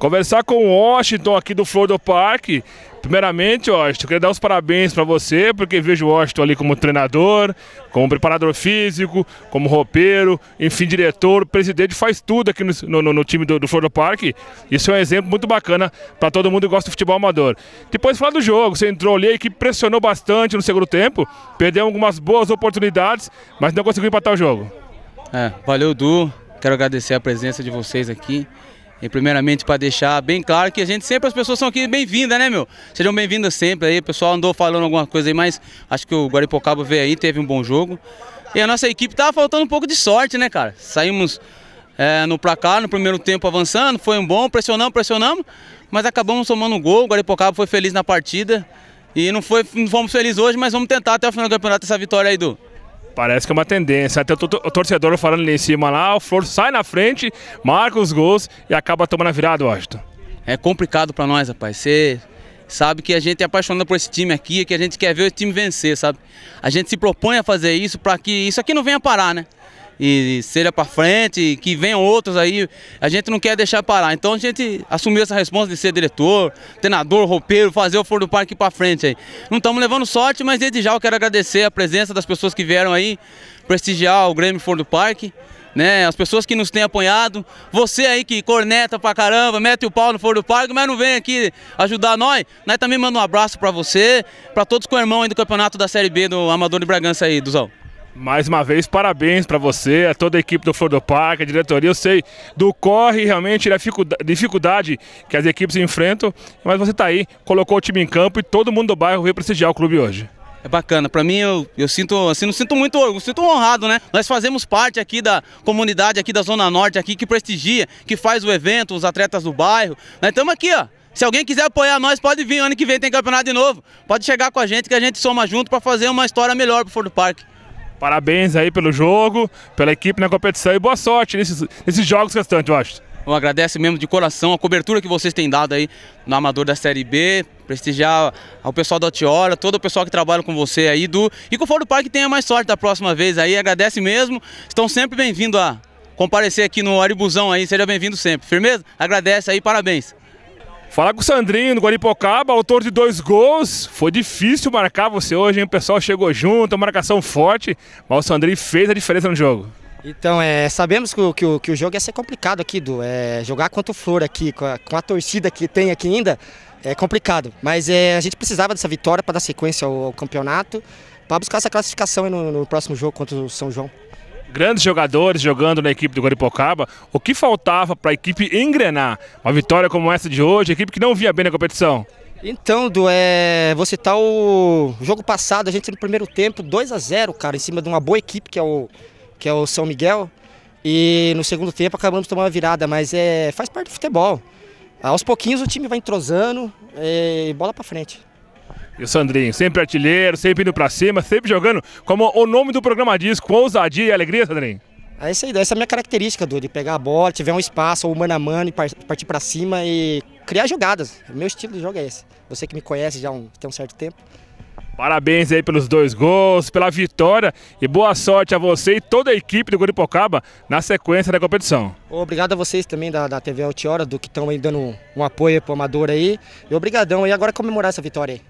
Conversar com o Washington aqui do Flor do Parque. Primeiramente, Washington, queria dar os parabéns para você, porque vejo o Washington ali como treinador, como preparador físico, como roupeiro, enfim, diretor, presidente, faz tudo aqui no, no, no time do, do Flor do Parque. Isso é um exemplo muito bacana para todo mundo que gosta do futebol amador. Depois, falar do jogo, você entrou ali, a equipe pressionou bastante no segundo tempo, perdeu algumas boas oportunidades, mas não conseguiu empatar o jogo. É, valeu, Du. Quero agradecer a presença de vocês aqui. E primeiramente para deixar bem claro que a gente sempre, as pessoas são aqui bem-vindas, né, meu? Sejam bem-vindas sempre aí. O pessoal andou falando alguma coisa aí, mas acho que o Guaripocaba veio aí, teve um bom jogo. E a nossa equipe tava faltando um pouco de sorte, né, cara? Saímos é, no placar, no primeiro tempo avançando, foi um bom, pressionamos, pressionamos, mas acabamos tomando um gol. O Guaripocaba foi feliz na partida. E não, foi, não fomos felizes hoje, mas vamos tentar até o final do campeonato essa vitória aí do, Parece que é uma tendência. Até o torcedor falando ali em cima lá, o Flor sai na frente, marca os gols e acaba tomando a virada, Washington. É complicado para nós, rapaz. Você sabe que a gente é apaixonado por esse time aqui, que a gente quer ver o time vencer, sabe? A gente se propõe a fazer isso para que isso aqui não venha parar, né? e seja para frente, que venham outros aí. A gente não quer deixar parar. Então a gente assumiu essa resposta de ser diretor, treinador, roupeiro, fazer o Foro do Parque para frente aí. Não estamos levando sorte, mas desde já eu quero agradecer a presença das pessoas que vieram aí prestigiar o Grêmio Foro do Parque. Né, as pessoas que nos têm apoiado, você aí que corneta pra caramba, mete o pau no Foro do Parque, mas não vem aqui ajudar nós, nós também mandamos um abraço pra você, pra todos com o irmão aí do campeonato da Série B do Amador de Bragança aí, Duzão. Mais uma vez, parabéns para você, a toda a equipe do Flor do Parque, a diretoria. Eu sei do corre, realmente, a dificuldade que as equipes enfrentam, mas você está aí, colocou o time em campo e todo mundo do bairro veio prestigiar o clube hoje. É bacana, para mim eu, eu sinto, assim, não sinto muito, sinto honrado, né? Nós fazemos parte aqui da comunidade aqui da Zona Norte aqui que prestigia, que faz o evento, os atletas do bairro. Nós né? estamos aqui, ó, se alguém quiser apoiar nós, pode vir. Ano que vem tem campeonato de novo. Pode chegar com a gente que a gente soma junto para fazer uma história melhor pro Flor do Parque. Parabéns aí pelo jogo, pela equipe na competição e boa sorte nesses, nesses jogos restantes, eu acho. Eu agradeço mesmo de coração a cobertura que vocês têm dado aí no Amador da Série B, prestigiar ao pessoal da Otiora, todo o pessoal que trabalha com você aí, do e que o Fórum Parque tenha mais sorte da próxima vez aí, agradece mesmo, estão sempre bem-vindos a comparecer aqui no Aribuzão aí, seja bem-vindo sempre, firmeza? Agradece aí, parabéns. Fala com o Sandrinho no Guaripocaba, autor de dois gols. Foi difícil marcar você hoje, hein? O pessoal chegou junto, marcação forte, mas o Sandrinho fez a diferença no jogo. Então, é, sabemos que o, que, o, que o jogo ia ser complicado aqui, Du. É, jogar contra o Flor aqui, com a, com a, torcida que tem aqui ainda, é complicado. Mas é, a gente precisava dessa vitória para dar sequência ao, ao campeonato, para buscar essa classificação no, no próximo jogo contra o São João grandes jogadores jogando na equipe do Guaripocaba, o que faltava para a equipe engrenar? Uma vitória como essa de hoje, equipe que não via bem na competição. Então, Du, é, vou citar o jogo passado, a gente no primeiro tempo 2 a 0 cara, em cima de uma boa equipe que é o, que é o São Miguel. E no segundo tempo acabamos tomando uma virada, mas é, faz parte do futebol. Aos pouquinhos o time vai entrosando e é, bola para frente. E o Sandrinho, sempre artilheiro, sempre indo para cima, sempre jogando, como o nome do programa diz, com ousadia e alegria, Sandrinho. É isso aí, essa é a minha característica, Dudu, de pegar a bola, tiver um espaço, ou mano a mano, e partir para cima e criar jogadas. O meu estilo de jogo é esse. Você que me conhece já um, tem um certo tempo. Parabéns aí pelos dois gols, pela vitória e boa sorte a você e toda a equipe do Guripocaba na sequência da competição. Obrigado a vocês também da, da TV Altiora, do que estão aí dando um apoio pro amador aí. E obrigadão aí agora comemorar essa vitória aí.